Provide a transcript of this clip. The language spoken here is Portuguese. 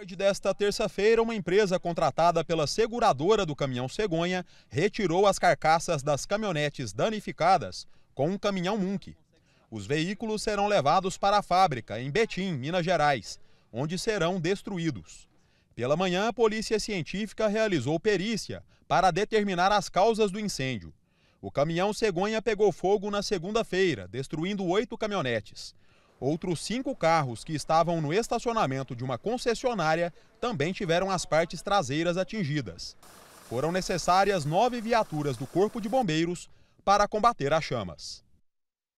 tarde desta terça-feira, uma empresa contratada pela seguradora do caminhão Cegonha retirou as carcaças das caminhonetes danificadas com um caminhão Munk. Os veículos serão levados para a fábrica em Betim, Minas Gerais, onde serão destruídos. Pela manhã, a polícia científica realizou perícia para determinar as causas do incêndio. O caminhão cegonha pegou fogo na segunda-feira, destruindo oito caminhonetes. Outros cinco carros que estavam no estacionamento de uma concessionária também tiveram as partes traseiras atingidas. Foram necessárias nove viaturas do Corpo de Bombeiros para combater as chamas.